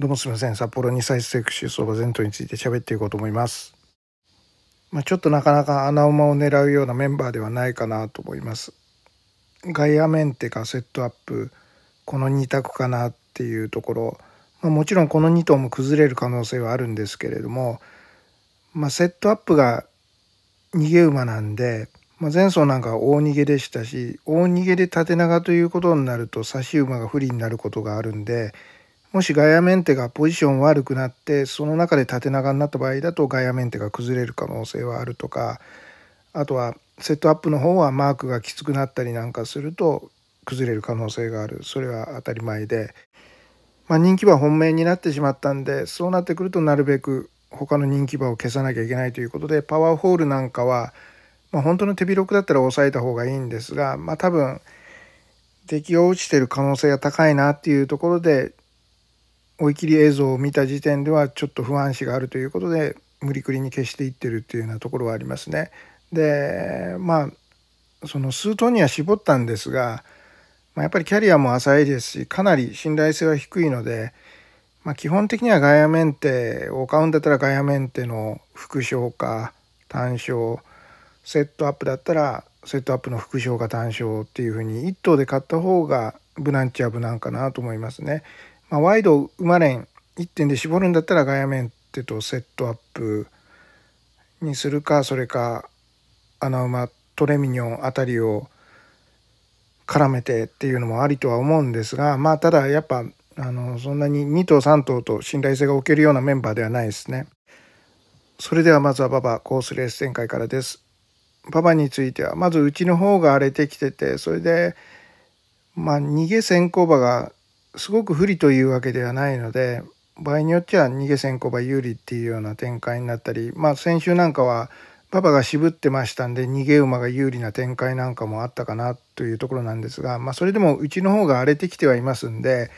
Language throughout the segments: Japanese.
どうもすみません。札幌に再イズセクシ相場前途について喋っていこうと思います。まあ、ちょっとなかなか穴馬を狙うようなメンバーではないかなと思います。外野面ってかセットアップ、この2択かなっていうところ、まあ、もちろんこの2頭も崩れる可能性はあるんですけれども、まあ、セットアップが逃げ馬なんで、まあ、前走なんか大逃げでしたし大逃げで縦長ということになると差し馬が不利になることがあるんでもしガイアメンテがポジション悪くなって、その中で縦長になった場合だとガイアメンテが崩れる可能性はあるとか、あとはセットアップの方はマークがきつくなったりなんかすると崩れる可能性がある。それは当たり前で。まあ、人気馬本命になってしまったんで、そうなってくるとなるべく他の人気馬を消さなきゃいけないということで、パワーホールなんかは、まあ、本当の手広くだったら抑えた方がいいんですが、まあ、多分、敵が落ちてる可能性が高いなっていうところで追い切り映像を見た時点ではちょっと不安視があるということで無理くりに消していってるっていうようなところはありますね。でまあその数頭には絞ったんですが、まあ、やっぱりキャリアも浅いですしかなり信頼性は低いので、まあ、基本的にはガイアメンテを買うんだったらガイアメンテの副賞か単賞セットアップだったらセットアップの副賞か単賞っていうふうに1頭で買った方が無難っちゃ無難かなと思いますね。まあ、ワイド生まれん1点で絞るんだったらガヤメンテとセットアップにするかそれか穴馬トレミニョンあたりを絡めてっていうのもありとは思うんですがまあただやっぱあのそんなに2頭3頭と信頼性が置けるようなメンバーではないですね。それではまずは馬場コースレース展開からです。馬場についてはまずうちの方が荒れてきててそれでまあ逃げ先行馬がすごく不利というわけではないので場合によっては逃げ先行が有利っていうような展開になったりまあ先週なんかはパパが渋ってましたんで逃げ馬が有利な展開なんかもあったかなというところなんですが、まあ、それでもうちの方が荒れてきてはいますんで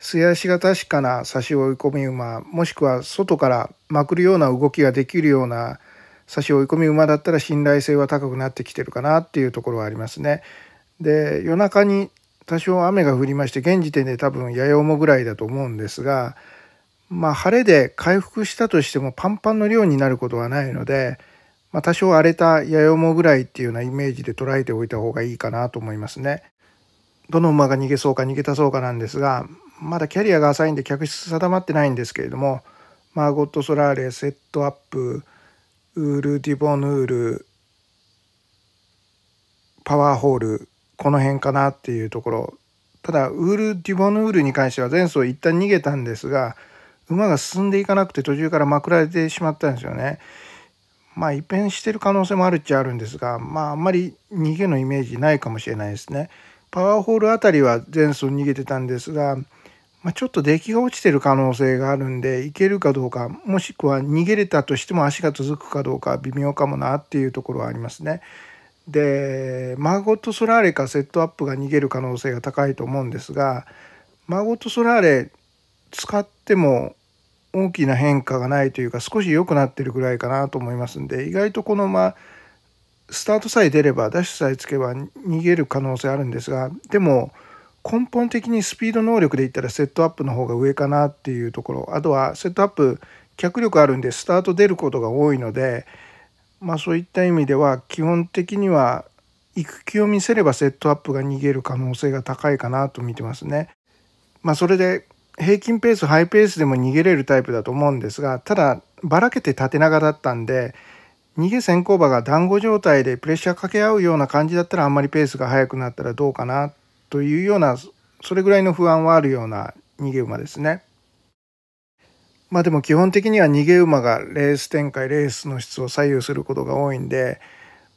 素足が確かな差し追い込み馬もしくは外からまくるような動きができるような差し追い込み馬だったら信頼性は高くなってきてるかなっていうところはありますね。で夜中に多少雨が降りまして現時点で多分八重重ぐらいだと思うんですがまあ晴れで回復したとしてもパンパンの量になることはないので、まあ、多少荒れた八重重ぐらいっていうようなイメージで捉えておいた方がいいかなと思いますね。どの馬が逃げそうか逃げたそうかなんですがまだキャリアが浅いんで客室定まってないんですけれどもマーゴット・ソラーレセットアップウール・ディボヌールパワーホールこの辺かなっていうところただウール・デュボヌールに関しては前走一旦逃げたんですが馬が進んでいかなくて途中からまくられてしまったんですよね。まあ一変してる可能性もあるっちゃあるんですがまああんまり逃げのイメージないかもしれないですね。パワーホールあたりは前走逃げてたんですが、まあ、ちょっと出来が落ちてる可能性があるんでいけるかどうかもしくは逃げれたとしても足が続くかどうか微妙かもなっていうところはありますね。でマーゴット・ソラーレかセットアップが逃げる可能性が高いと思うんですがマーゴット・ソラーレ使っても大きな変化がないというか少し良くなってるぐらいかなと思いますんで意外とこのまあスタートさえ出ればダッシュさえつけば逃げる可能性あるんですがでも根本的にスピード能力でいったらセットアップの方が上かなっていうところあとはセットアップ脚力あるんでスタート出ることが多いのでまあ、そういった意味では基本的には育休を見せればセットアップが逃げる可能性が高いかなと見てますね。まあ、それで平均ペースハイペースでも逃げれるタイプだと思うんですがただばらけて縦長だったんで逃げ先行馬が団子状態でプレッシャーかけ合うような感じだったらあんまりペースが速くなったらどうかなというようなそれぐらいの不安はあるような逃げ馬ですね。まあでも基本的には逃げ馬がレース展開レースの質を左右することが多いんで、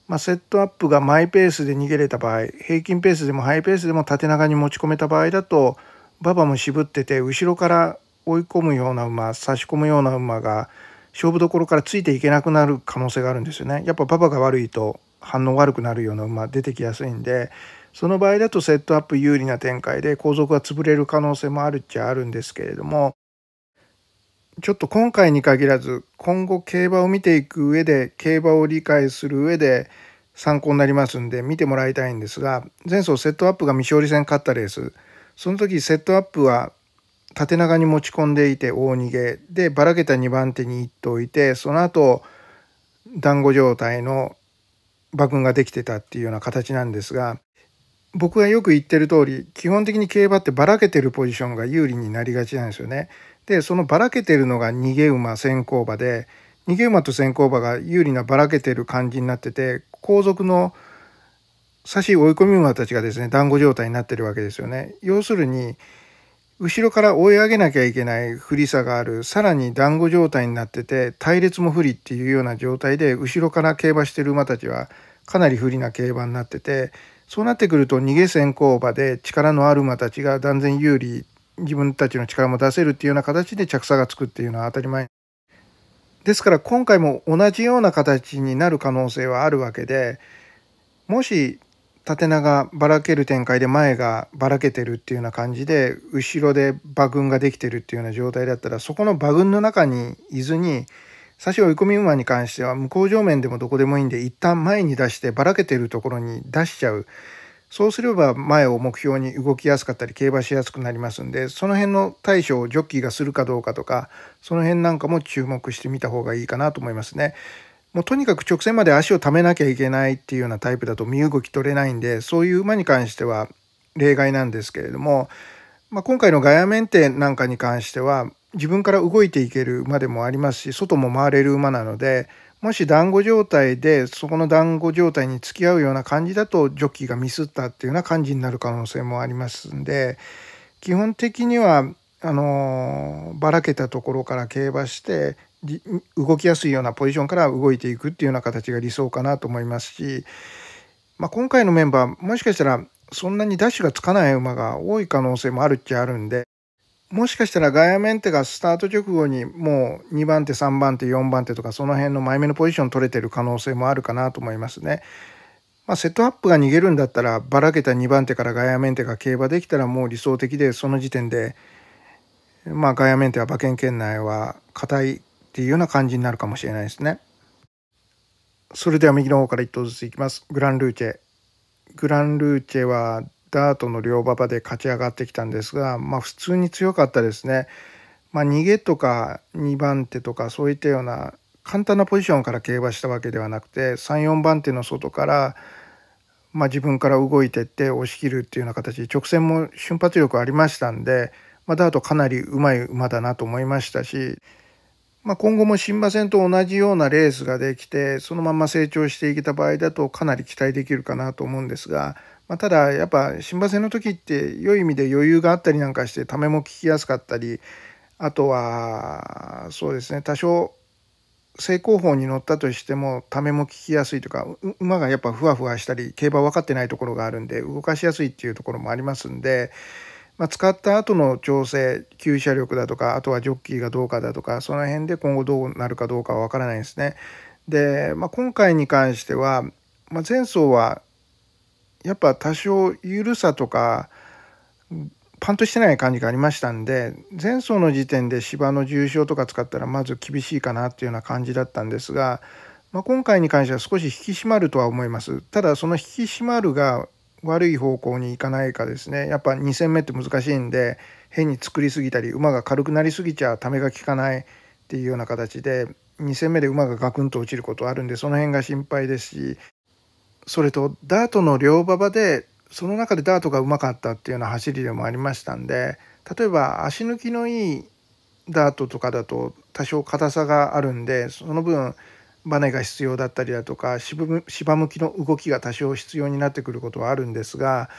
まあ、セットアップがマイペースで逃げれた場合平均ペースでもハイペースでも縦長に持ち込めた場合だと馬場も渋ってて後ろから追い込むような馬差し込むような馬が勝負どころからついていけなくなる可能性があるんですよね。やっぱ馬場が悪いと反応悪くなるような馬出てきやすいんでその場合だとセットアップ有利な展開で後続が潰れる可能性もあるっちゃあるんですけれどもちょっと今回に限らず今後競馬を見ていく上で競馬を理解する上で参考になりますんで見てもらいたいんですが前走セットアップが未勝利戦勝ったレースその時セットアップは縦長に持ち込んでいて大逃げでばらけた2番手にておいてその後団子状態の馬群ができてたっていうような形なんですが僕がよく言ってる通り基本的に競馬ってばらけてるポジションが有利になりがちなんですよね。でそのばらけてるのが逃げ馬先行馬で逃げ馬と先行馬が有利なばらけてる感じになってて後続の差し追い込み馬たちがですね団子状態になってるわけですよね。要するに後ろから追い上げなきゃいけない不利さがあるさらに団子状態になってて隊列も不利っていうような状態で後ろから競馬してる馬たちはかなり不利な競馬になっててそうなってくると逃げ先行馬で力のある馬たちが断然有利自分たちの力も出せるっていうような形で着差がつくっていうのは当たり前ですから今回も同じような形になる可能性はあるわけでもし縦長ばらける展開で前がばらけてるっていうような感じで後ろで馬群ができてるっていうような状態だったらそこの馬群の中にいずに差し追い込み馬に関しては向こう上面でもどこでもいいんで一旦前に出してばらけてるところに出しちゃうそうすれば前を目標に動きやすかったり競馬しやすくなりますんでその辺の対処をジョッキーがするかどうかとかその辺なんかも注目してみた方がいいかなと思いますね。もうとにかく直線まで足を溜めなきゃいけないっていうようなタイプだと身動き取れないんでそういう馬に関しては例外なんですけれども、まあ、今回のガヤメンテなんかに関しては自分から動いていける馬でもありますし外も回れる馬なのでもし団子状態でそこの団子状態に付き合うような感じだとジョッキーがミスったっていうような感じになる可能性もありますんで基本的にはあのばらけたところから競馬して動きやすいようなポジションから動いていくっていうような形が理想かなと思いますし、まあ、今回のメンバーもしかしたらそんなにダッシュがつかない馬が多い可能性もあるっちゃあるんで。もしかしたらガイアメンテがスタート直後にもう2番手3番手4番手とかその辺の前目のポジション取れてる可能性もあるかなと思いますね。まあ、セットアップが逃げるんだったらばらけた2番手からガイアメンテが競馬できたらもう理想的でその時点で、まあ、ガイアメンテは馬券圏内は硬いっていうような感じになるかもしれないですね。それでは右の方から1頭ずついきます。グランルーチェ。グランルーチェはた後の両馬場で勝ち上がってきたんですが、まあ、普通に強かったですね。まあ、逃げとか2番手とかそういったような簡単なポジションから競馬したわけではなくて34番手の外から、まあ、自分から動いてって押し切るっていうような形直線も瞬発力ありましたんで、まあ、ダートかなりうまい馬だなと思いましたしまあ、今後も新馬戦と同じようなレースができてそのまま成長していけた場合だとかなり期待できるかなと思うんですが、まあ、ただやっぱ新馬戦の時って良い意味で余裕があったりなんかしてためも聞きやすかったりあとはそうですね多少正攻法に乗ったとしてもためも聞きやすいとか馬がやっぱふわふわしたり競馬分かってないところがあるんで動かしやすいっていうところもありますんで。まあ、使った後の調整吸車力だとかあとはジョッキーがどうかだとかその辺で今後どうなるかどうかは分からないですね。で、まあ、今回に関しては、まあ、前走はやっぱ多少緩さとかパンとしてない感じがありましたんで前走の時点で芝の重症とか使ったらまず厳しいかなっていうような感じだったんですが、まあ、今回に関しては少し引き締まるとは思いますただその引き締まるが悪い方向に行かないかですねやっぱ2戦目って難しいんで変に作りすぎたり馬が軽くなりすぎちゃためが利かないっていうような形で2戦目で馬がガクンと落ちることあるんでその辺が心配ですしそれとダートの両馬場でその中でダートがうまかったっていうような走りでもありましたんで例えば足抜きのいいダートとかだと多少硬さがあるんでその分バネが必要だったりだとか芝向きの動きが多少必要になってくることはあるんですが、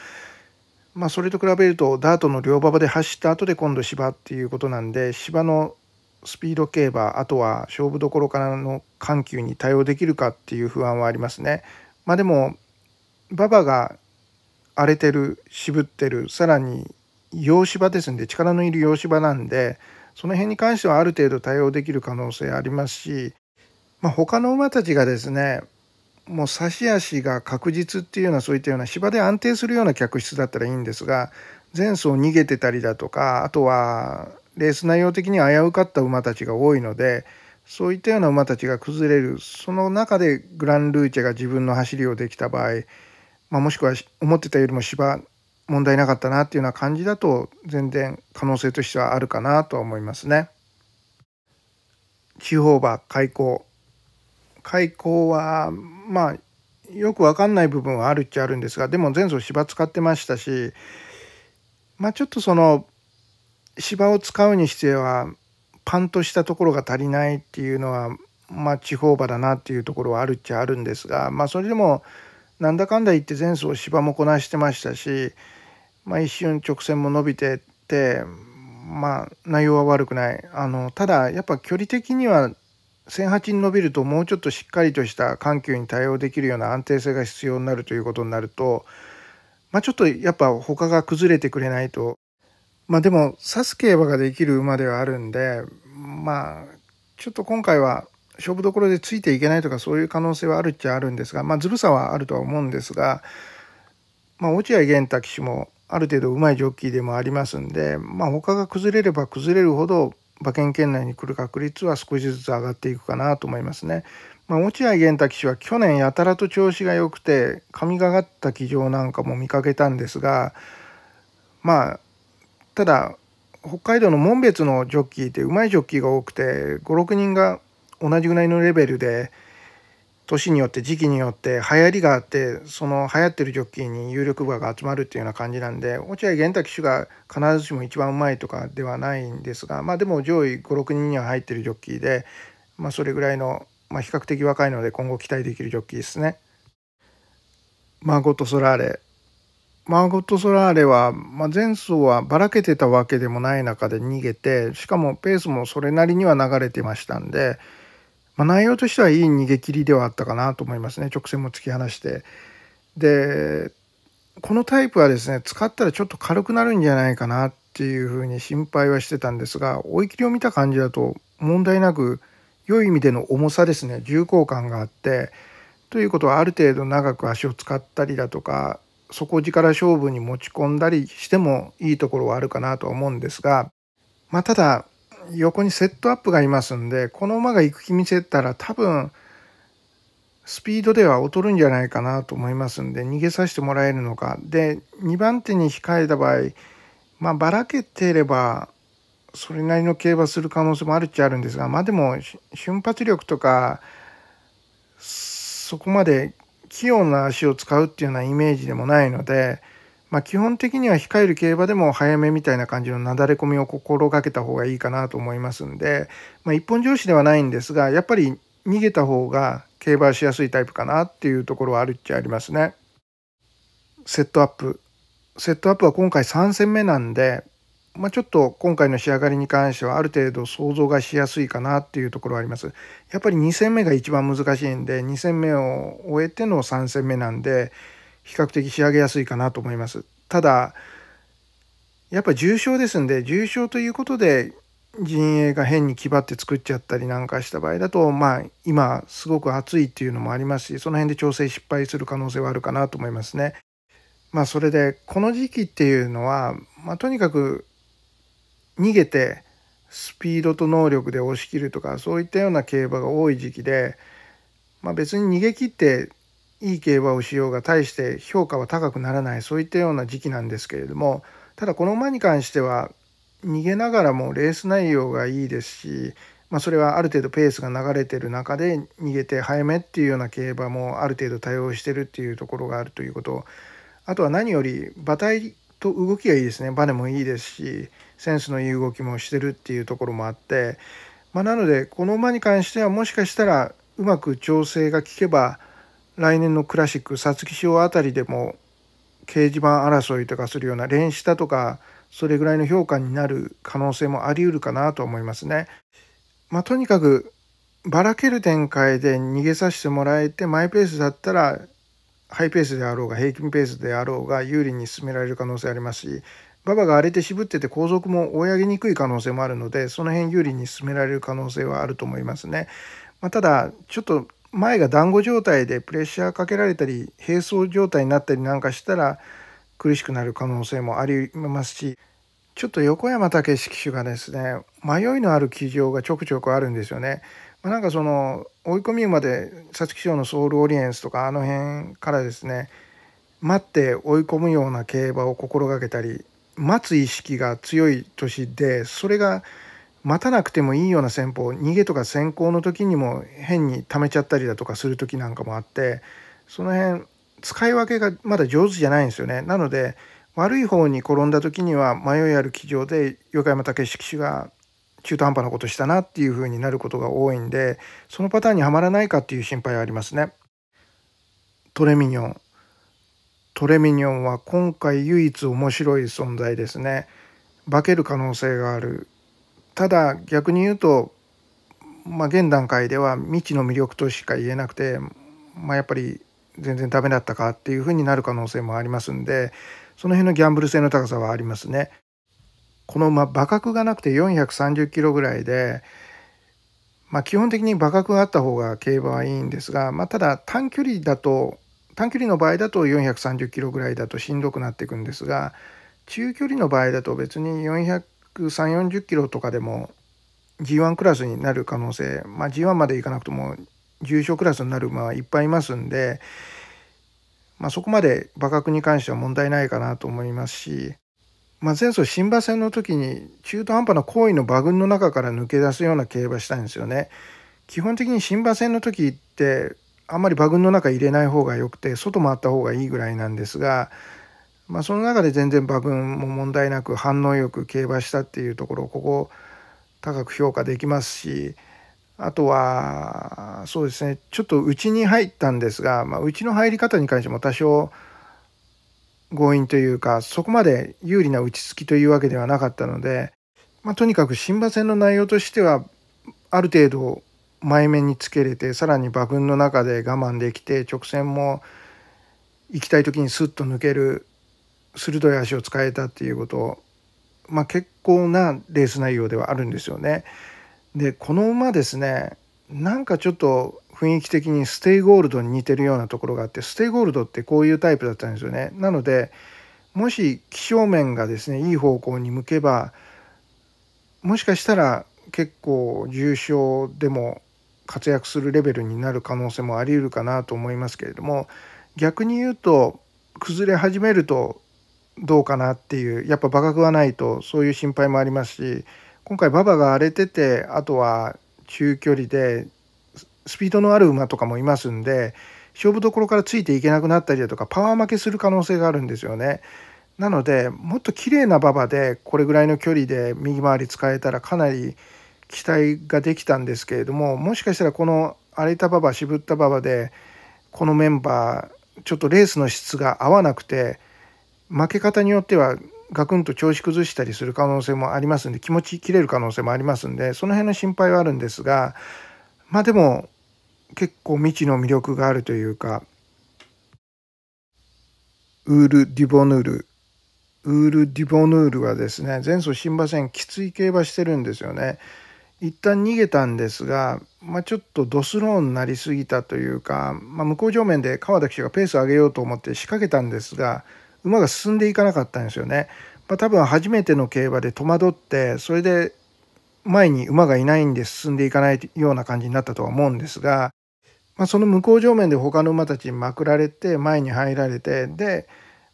まあ、それと比べるとダートの両馬場で走った後で今度芝っていうことなんで芝のスピード競馬あとは勝負どころからの緩急に対応できるかっていう不安はありますね。まあ、でも馬場が荒れてる渋ってるさらに洋芝ですんで力のいる洋芝なんでその辺に関してはある程度対応できる可能性ありますしまあ、他の馬たちがですねもう差し足が確実っていうようなそういったような芝で安定するような客室だったらいいんですが前走逃げてたりだとかあとはレース内容的に危うかった馬たちが多いのでそういったような馬たちが崩れるその中でグランルーチェが自分の走りをできた場合、まあ、もしくは思ってたよりも芝問題なかったなっていうような感じだと全然可能性としてはあるかなとは思いますね。地方馬開口開口はまあよく分かんない部分はあるっちゃあるんですがでも前走芝使ってましたしまあちょっとその芝を使うにしてはパンとしたところが足りないっていうのはまあ地方馬だなっていうところはあるっちゃあるんですがまあそれでもなんだかんだ言って前走芝もこなしてましたし、まあ、一瞬直線も伸びてってまあ内容は悪くないあのただやっぱ距離的には1008に伸びるともうちょっとしっかりとした環境に対応できるような安定性が必要になるということになると、まあ、ちょっとやっぱ他が崩れてくれないとまあでも指す競馬ができる馬ではあるんでまあちょっと今回は勝負どころでついていけないとかそういう可能性はあるっちゃあるんですがまあずるさはあるとは思うんですが、まあ、落合源太騎手もある程度うまいジョッキーでもありますんで、まあ、他が崩れれば崩れるほど馬券圏内に来る確率は少しずつ上がっていくかなと思いますね。まあ、落合玄太騎手は去年やたらと調子が良くて神がかった騎乗なんかも見かけたんですがまあただ北海道の紋別のジョッキーってうまいジョッキーが多くて56人が同じぐらいのレベルで年によって時期によって流行りがあってその流行ってるジョッキーに有力馬が集まるっていうような感じなんで落合源太騎手が必ずしも一番うまいとかではないんですがまあでも上位56人には入ってるジョッキーで、まあ、それぐらいの、まあ、比較的若いので今後期待できるジョッキーですね。マーゴット・ソラーレマーゴット・ソラーレは、まあ、前走はばらけてたわけでもない中で逃げてしかもペースもそれなりには流れてましたんで。まあ、内容としてはいい逃げ切りではあったかなと思いますね直線も突き放してでこのタイプはですね使ったらちょっと軽くなるんじゃないかなっていうふうに心配はしてたんですが追い切りを見た感じだと問題なく良い意味での重さですね重厚感があってということはある程度長く足を使ったりだとか底力勝負に持ち込んだりしてもいいところはあるかなとは思うんですがまあただ横にセットアップがいますんでこの馬が行く気見せたら多分スピードでは劣るんじゃないかなと思いますんで逃げさせてもらえるのかで2番手に控えた場合まあばらけてればそれなりの競馬する可能性もあるっちゃあるんですがまあでも瞬発力とかそこまで器用な足を使うっていうようなイメージでもないので。まあ、基本的には控える競馬でも早めみたいな感じのなだれ込みを心がけた方がいいかなと思いますんで、まあ、一本上司ではないんですがやっぱり逃げた方が競馬しやすいタイプかなっていうところはあるっちゃありますね。セットアップセットアップは今回3戦目なんで、まあ、ちょっと今回の仕上がりに関してはある程度想像がしやすいかなっていうところはあります。やっぱり2戦目が一番難しいんで2戦目を終えての3戦目なんで。比較的仕上げやすいかなと思います。ただ、やっぱ重症ですんで、重症ということで、陣営が変に気張って作っちゃったりなんかした場合だと、まあ、今すごく暑いっていうのもありますし、その辺で調整失敗する可能性はあるかなと思いますね。まあ、それで、この時期っていうのは、まあ、とにかく逃げて、スピードと能力で押し切るとか、そういったような競馬が多い時期で、まあ、別に逃げ切っていい競馬をしようが大して評価は高くならないそういったような時期なんですけれどもただこの馬に関しては逃げながらもレース内容がいいですし、まあ、それはある程度ペースが流れてる中で逃げて早めっていうような競馬もある程度対応してるっていうところがあるということあとは何より馬体と動きがいいですねバネもいいですしセンスのいい動きもしてるっていうところもあって、まあ、なのでこの馬に関してはもしかしたらうまく調整が効けば来年のクラシック皐月賞あたりでも掲示板争いとかするような連下とかそれぐらいの評価になる可能性もあり得るかなと思いますね。まあ、とにかくばらける展開で逃げさせてもらえてマイペースだったらハイペースであろうが平均ペースであろうが有利に進められる可能性ありますし馬場が荒れて渋ってて後続も追い上げにくい可能性もあるのでその辺有利に進められる可能性はあると思いますね。まあ、ただちょっと前が団子状態でプレッシャーかけられたり並走状態になったりなんかしたら苦しくなる可能性もありますしちょっと横山武史騎手がですね迷いのある騎乗がちょくちょくあるんですよね。まあ、なんかその追い込み馬で皐月賞のソウルオリエンスとかあの辺からですね待って追い込むような競馬を心がけたり待つ意識が強い年でそれが待たなくてもいいような戦法逃げとか先行の時にも変に溜めちゃったりだとかする時なんかもあってその辺使い分けがまだ上手じゃないんですよね。なので悪い方に転んだ時には迷いある騎乗で横山武史騎手が中途半端なことしたなっていう風になることが多いんでそのパターンにはまらないかっていう心配はありますね。トレミニョントレミニョンは今回唯一面白い存在ですね。化ける可能性があるただ逆に言うと、まあ、現段階では未知の魅力としか言えなくて、まあ、やっぱり全然ダメだったかっていうふうになる可能性もありますんでその辺のギャンブル性の高さはありますね。このま馬角がなくて430キロぐらいで、まあ、基本的に馬角があった方が競馬はいいんですが、まあ、ただ短距離だと短距離の場合だと430キロぐらいだとしんどくなっていくんですが中距離の場合だと別に400く3、40キロとかでも G1 クラスになる可能性、まあ、G1 までいかなくても重症クラスになる馬はいっぱいいますんで、まあ、そこまで馬格に関しては問題ないかなと思いますし、まあ、前走新馬戦の時に中途半端な好意の馬群の中から抜け出すような競馬したんですよね。基本的に新馬戦の時ってあんまり馬群の中入れない方が良くて外回った方がいいぐらいなんですがまあ、その中で全然馬群も問題なく反応よく競馬したっていうところここ高く評価できますしあとはそうですねちょっとうちに入ったんですが、まあ、うちの入り方に関しても多少強引というかそこまで有利な打ち付きというわけではなかったので、まあ、とにかく新馬戦の内容としてはある程度前面につけれてさらに馬群の中で我慢できて直線も行きたい時にスッと抜ける鋭い足を使えたっていうことを、まあ、結構なレース内容ではあるんですよね。でこの馬ですねなんかちょっと雰囲気的にステイゴールドに似てるようなところがあってステイゴールドってこういうタイプだったんですよね。なのでもし気象面がですねいい方向に向けばもしかしたら結構重症でも活躍するレベルになる可能性もあり得るかなと思いますけれども逆に言うと崩れ始めるとどうかなっていうやっぱ馬鹿はないとそういう心配もありますし今回馬場が荒れててあとは中距離でスピードのある馬とかもいますんで勝負どころからついていけなくなったりだとかパワー負けする可能性があるんですよね。なのでもっと綺麗な馬場でこれぐらいの距離で右回り使えたらかなり期待ができたんですけれどももしかしたらこの荒れた馬場渋った馬場でこのメンバーちょっとレースの質が合わなくて負け方によってはガクンと調子崩したりする可能性もありますんで気持ち切れる可能性もありますんでその辺の心配はあるんですがまあでも結構未知の魅力があるというかウール・デュボヌールウール・デュボヌールはですね前走新馬戦きつい競馬してるんですよね一旦逃げたんですが、まあ、ちょっとドスローになりすぎたというか、まあ、向こう上面で川田騎手がペースを上げようと思って仕掛けたんですが馬が進んでいかなかったんですよね。まあ、多分初めての競馬で戸惑ってそれで前に馬がいないんで進んでいかないような感じになったとは思うんですが、まあ、その向こう上面で他の馬たちにまくられて前に入られてで、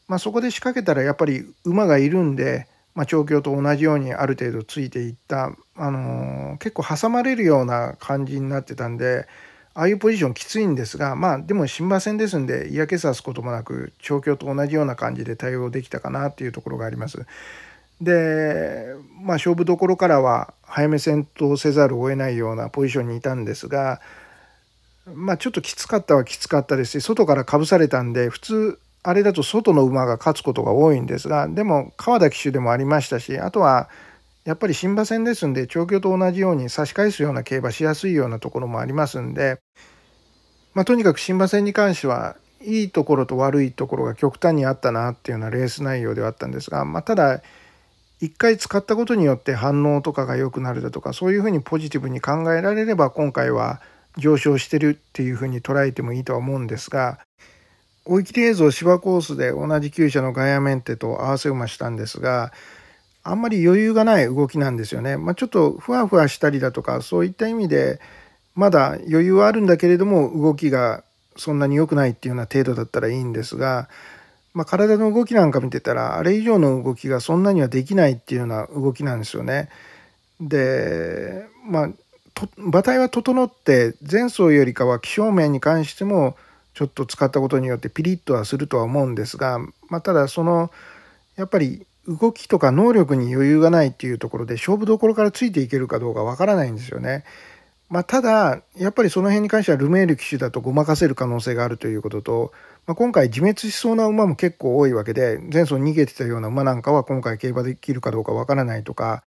まあ、そこで仕掛けたらやっぱり馬がいるんで、まあ、調教と同じようにある程度ついていった、あのー、結構挟まれるような感じになってたんで。ああいうポジションきついんですが、まあでも新馬戦ですんで嫌気さすこともなく、調教と同じような感じで対応できたかなっていうところがあります。で、まあ勝負どころからは早め戦闘せざるを得ないようなポジションにいたんですが、まあちょっときつかったはきつかったですし、外からかぶされたんで、普通、あれだと外の馬が勝つことが多いんですが、でも川田騎手でもありましたし、あとはやっぱり新馬戦ですんで調教と同じように差し返すような競馬しやすいようなところもありますんで、まあ、とにかく新馬戦に関してはいいところと悪いところが極端にあったなっていうようなレース内容ではあったんですが、まあ、ただ一回使ったことによって反応とかが良くなるだとかそういうふうにポジティブに考えられれば今回は上昇してるっていうふうに捉えてもいいとは思うんですが追い切り映像芝コースで同じ厩舎のガイアメンテと合わせ馬したんですがあんまり余裕がない動きなんですよね。まあ、ちょっとふわふわしたりだとかそういった意味でまだ余裕はあるんだけれども動きがそんなに良くないっていうような程度だったらいいんですが、まあ、体の動きなんか見てたらあれ以上の動きがそんなにはできないっていうような動きなんですよね。でまあ馬体は整って前走よりかは気表面に関してもちょっと使ったことによってピリッとはするとは思うんですが、まあ、ただそのやっぱり動きとか能力に余裕がないっていうところで勝負どころからついていけるかどうかわからないんですよね。まあ、ただ、やっぱりその辺に関してはルメール騎手だとごまかせる可能性があるということと、まあ、今回自滅しそうな馬も結構多いわけで、前走逃げてたような馬なんかは今回競馬できるかどうかわからないとか、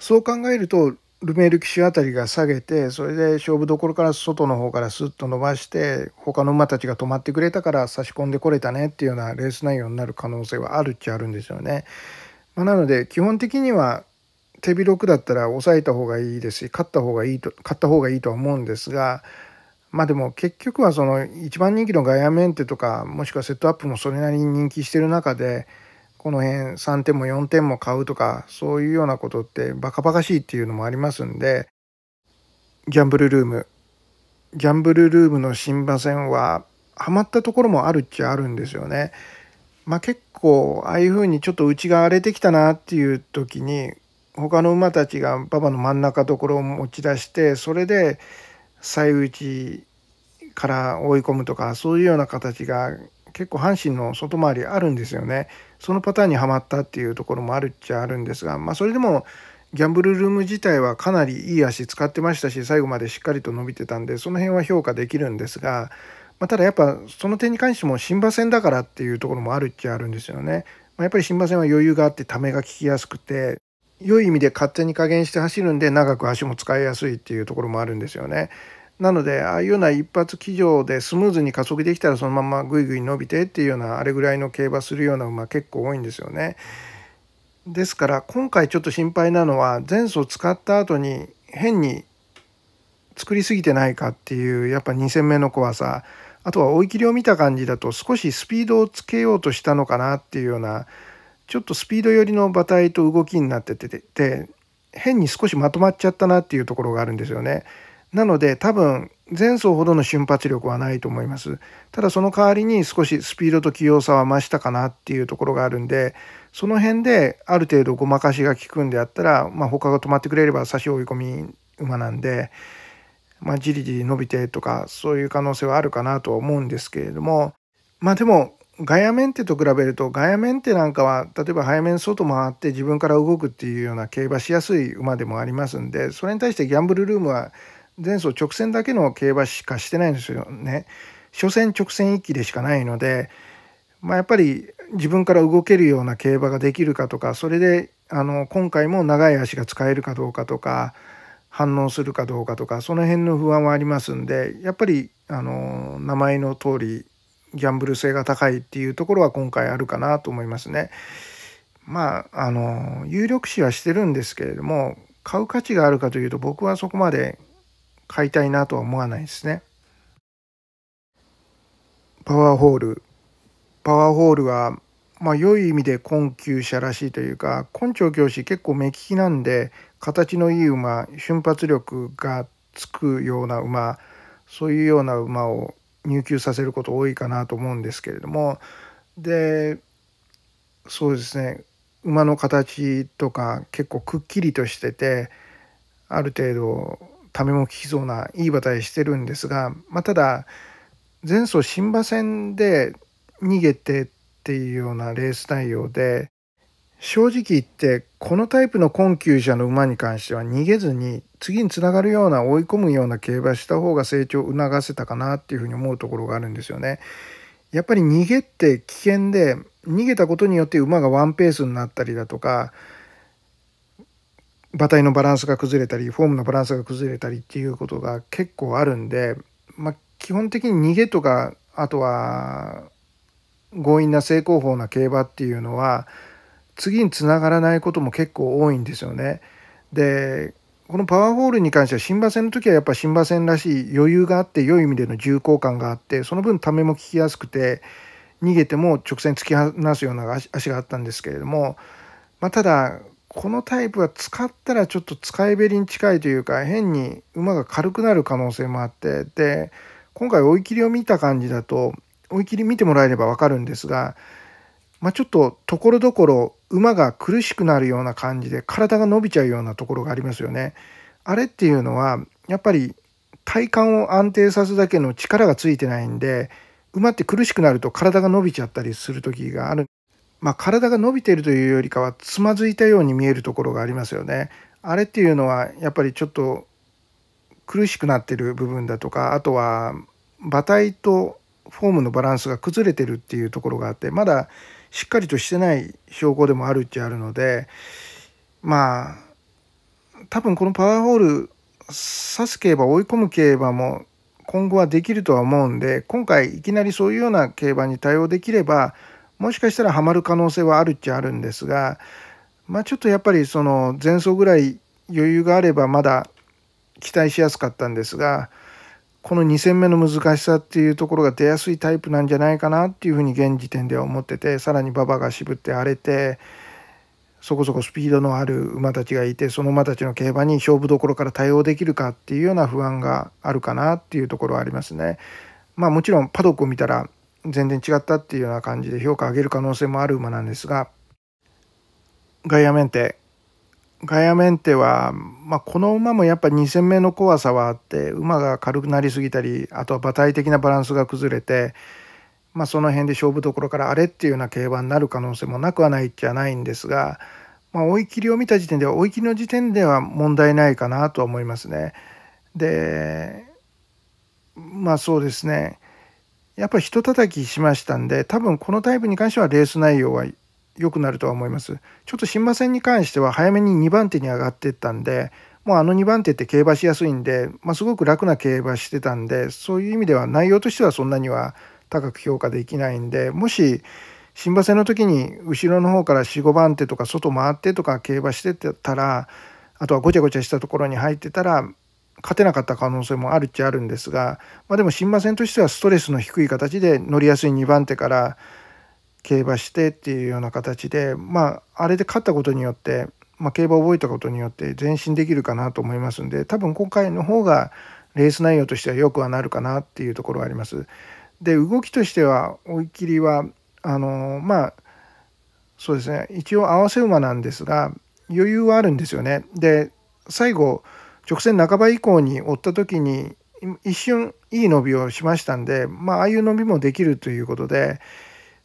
そう考えると、ルメール騎手あたりが下げてそれで勝負どころから外の方からスッと伸ばして他の馬たちが止まってくれたから差し込んでこれたねっていうようなレース内容になる可能性はあるっちゃあるんですよね。まあ、なので基本的には手広くだったら抑えた方がいいですし勝った方がいいと勝った方がいいとは思うんですがまあでも結局はその1番人気のガイアメンテとかもしくはセットアップもそれなりに人気してる中でこの辺3点も4点も買うとか、そういうようなことってバカバカしいっていうのもありますんで、ギャンブルルーム、ギャンブルルームの新馬戦は、ハマったところもあるっちゃあるんですよね。まあ、結構、ああいう風にちょっとうちが荒れてきたなっていう時に、他の馬たちが馬場の真ん中ところを持ち出して、それで、最ちから追い込むとかそういうような形が結構阪神の外回りあるんですよね。そのパターンにはまったっていうところもあるっちゃあるんですが、まあ、それでもギャンブルルーム自体はかなりいい足使ってましたし最後までしっかりと伸びてたんでその辺は評価できるんですが、まあ、ただやっぱその点に関しても新馬戦だからっていうところもあるっちゃあるんですよね。まあ、やっぱり新馬戦は余裕があってためが利きやすくて良い意味で勝手に加減して走るんで長く足も使いやすいっていうところもあるんですよね。なのでああいうような一発騎乗でスムーズに加速できたらそのままぐいぐい伸びてっていうようなあれぐらいの競馬するような馬結構多いんですよね。ですから今回ちょっと心配なのは前走使った後に変に作りすぎてないかっていうやっぱ2戦目の怖さあとは追い切りを見た感じだと少しスピードをつけようとしたのかなっていうようなちょっとスピード寄りの馬体と動きになってて変に少しまとまっちゃったなっていうところがあるんですよね。なので多分前走ほどの瞬発力はないと思います。ただその代わりに少しスピードと器用さは増したかなっていうところがあるんで、その辺である程度ごまかしが効くんであったら、まあ、他が止まってくれれば差し追い込み馬なんで、まあ、じりじり伸びてとかそういう可能性はあるかなとは思うんですけれども、まあでもガヤメンテと比べるとガヤメンテなんかは例えば早めに外回って自分から動くっていうような競馬しやすい馬でもありますんでそれに対してギャンブルルームは前走直線だけの競馬しかしてないんですよね。所詮直線一騎でしかないので、まあ、やっぱり自分から動けるような競馬ができるかとかそれであの今回も長い足が使えるかどうかとか反応するかどうかとかその辺の不安はありますんでやっぱりあの名前の通りギャンブル性が高いっていうところは今回あるかなと思いますね。まああの有力視はしてるんですけれども買う価値があるかというと僕はそこまで買いたいなとは思わないですね。パワーホール。パワーホールは、まあ、良い意味で困窮者らしいというか、根性教師結構目利きなんで、形のいい馬、瞬発力がつくような馬、そういうような馬を入厩させること多いかなと思うんですけれども、で、そうですね、馬の形とか結構くっきりとしてて、ある程度ためも効きそうないい話題してるんですが、まあ、ただ前走新馬戦で逃げてっていうようなレース内容で正直言ってこのタイプの困窮者の馬に関しては逃げずに次につながるような追い込むような競馬した方が成長を促せたかなっていうふうに思うところがあるんですよね。やっぱり逃げって危険で逃げたことによって馬がワンペースになったりだとか馬体のバランスが崩れたりフォームのバランスが崩れたりっていうことが結構あるんで、まあ、基本的に逃げとかあとは強引な正攻法な競馬っていうのは次につながらないことも結構多いんですよね。でこのパワーホールに関しては新馬戦の時はやっぱ新馬戦らしい余裕があって良い意味での重厚感があってその分ためも効きやすくて逃げても直線突き放すような足があったんですけれども、まあ、ただこのタイプは使ったらちょっと使いべりに近いというか変に馬が軽くなる可能性もあってで今回追い切りを見た感じだと追い切り見てもらえれば分かるんですが、まあ、ちょっとところどころ馬が苦しくなるような感じで体が伸びちゃうようなところがありますよね。あれっていうのはやっぱり体幹を安定させだけの力がついてないんで馬って苦しくなると体が伸びちゃったりする時がある。まあ、体が伸びているというよりかはつまずいたように見えるところがありますよね。あれっていうのはやっぱりちょっと苦しくなってる部分だとかあとは馬体とフォームのバランスが崩れてるっていうところがあってまだしっかりとしてない証拠でもあるっちゃあるのでまあ多分このパワーホール指す競馬追い込む競馬も今後はできるとは思うんで今回いきなりそういうような競馬に対応できればもしかしたらハマる可能性はあるっちゃあるんですが、まあ、ちょっとやっぱりその前走ぐらい余裕があればまだ期待しやすかったんですがこの2戦目の難しさっていうところが出やすいタイプなんじゃないかなっていうふうに現時点では思っててさらに馬場が渋って荒れてそこそこスピードのある馬たちがいてその馬たちの競馬に勝負どころから対応できるかっていうような不安があるかなっていうところはありますね。まあもちろんパドックを見たら全然違ったっていうような感じで評価を上げる可能性もある馬なんですが、ガイアメンテ。ガイアメンテは、まあ、この馬もやっぱ2戦目の怖さはあって、馬が軽くなりすぎたり、あとは馬体的なバランスが崩れて、まあ、その辺で勝負どころからあれっていうような競馬になる可能性もなくはないじゃないんですが、まあ、追い切りを見た時点では、追い切りの時点では問題ないかなとは思いますね。で、まあそうですね。やっぱり叩きしましたんで、多分このタイプに関してはレース内容は良くなるとは思います。ちょっと新馬戦に関しては早めに2番手に上がってったんで、もうあの2番手って競馬しやすいんで、まあ、すごく楽な競馬してたんで、そういう意味では内容としてはそんなには高く評価できないんで、もし新馬戦の時に後ろの方から4、5番手とか外回ってとか競馬してたら、あとはごちゃごちゃしたところに入ってたら、勝てなかった可能性もあるっちゃあるんですが、まあ、でも新馬戦としてはストレスの低い形で乗りやすい2番手から競馬してっていうような形で、まあ、あれで勝ったことによって、まあ、競馬を覚えたことによって前進できるかなと思いますんで多分今回の方がレース内容としてはよくはなるかなっていうところはあります。で動きとしては追い切りはあのまあそうですね一応合わせ馬なんですが余裕はあるんですよね。で最後直線半ば以降に追った時に一瞬いい伸びをしましたんで、まあ、ああいう伸びもできるということで、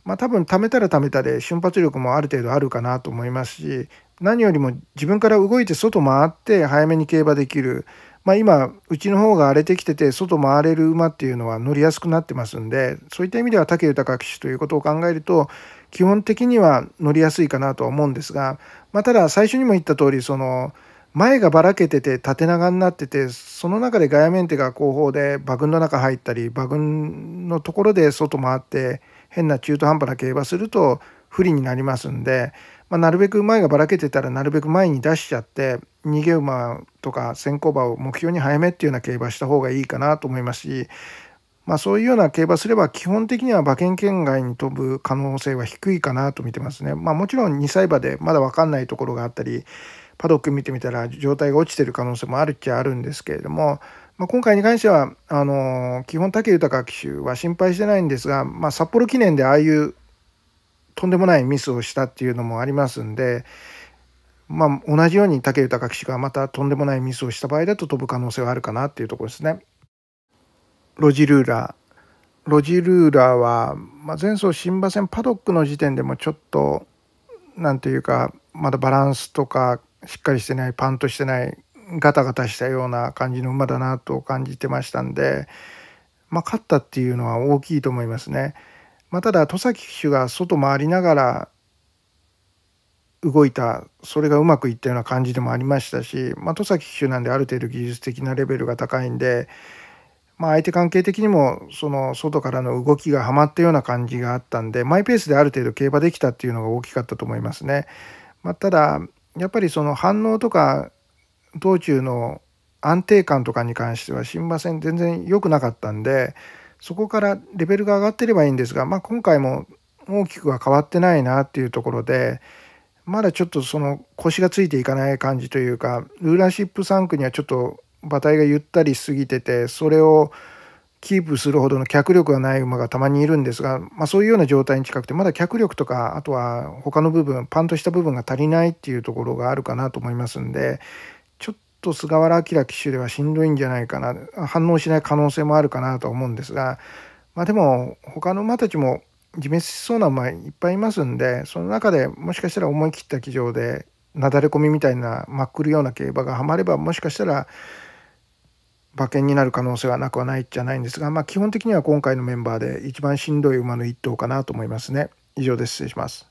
まあ、多分貯めたら貯めたで瞬発力もある程度あるかなと思いますし何よりも自分から動いて外回って早めに競馬できる、まあ、今うちの方が荒れてきてて外回れる馬っていうのは乗りやすくなってますんでそういった意味では武豊騎手ということを考えると基本的には乗りやすいかなとは思うんですが、まあ、ただ最初にも言った通りその。前がばらけてて縦長になっててその中でガヤメンテが後方で馬群の中入ったり馬群のところで外回って変な中途半端な競馬すると不利になりますんで、まあ、なるべく前がばらけてたらなるべく前に出しちゃって逃げ馬とか先行馬を目標に早めっていうような競馬した方がいいかなと思いますし、まあ、そういうような競馬すれば基本的には馬券圏外に飛ぶ可能性は低いかなと見てますね。まあ、もちろん2歳馬でまだ分かんないところがあったりパドック見てみたら状態が落ちてる可能性もあるっちゃあるんですけれども、まあ、今回に関してはあの基本武豊騎手は心配してないんですが、まあ、札幌記念でああいうとんでもないミスをしたっていうのもありますんで、まあ、同じように武豊騎手がまたとんでもないミスをした場合だと飛ぶ可能性はあるかなっていうところですね。ロジルーラーロジルーラーは、前走新馬戦パドックの時点でもちょっと何ていうかまだバランスとかしっかりしてないパンとしてないガタガタしたような感じの馬だなと感じてましたんで、まあ、勝ったっていうのは大きいと思いますね。まあ、ただ戸崎騎手が外回りながら動いたそれがうまくいったような感じでもありましたし、まあ、戸崎騎手なんである程度技術的なレベルが高いんで、まあ、相手関係的にもその外からの動きがはまったような感じがあったんでマイペースである程度競馬できたっていうのが大きかったと思いますね。まあ、ただやっぱりその反応とか道中の安定感とかに関しては新馬戦全然良くなかったんでそこからレベルが上がってればいいんですが、まあ、今回も大きくは変わってないなっていうところでまだちょっとその腰がついていかない感じというかルーラーシップ3区にはちょっと馬体がゆったりしすぎててそれをキープするほどの脚力がない馬がたまにいるんですが、まあ、そういうような状態に近くてまだ脚力とかあとは他の部分パンとした部分が足りないっていうところがあるかなと思いますんでちょっと菅原明騎手ではしんどいんじゃないかな反応しない可能性もあるかなと思うんですが、まあ、でも他の馬たちも自滅しそうな馬いっぱいいますんでその中でもしかしたら思い切った騎乗でなだれ込みみたいなまっくるような競馬がはまればもしかしたら馬券になる可能性はなくはないじゃないんですが、まあ、基本的には今回のメンバーで一番しんどい馬の1頭かなと思いますね。以上です。失礼します。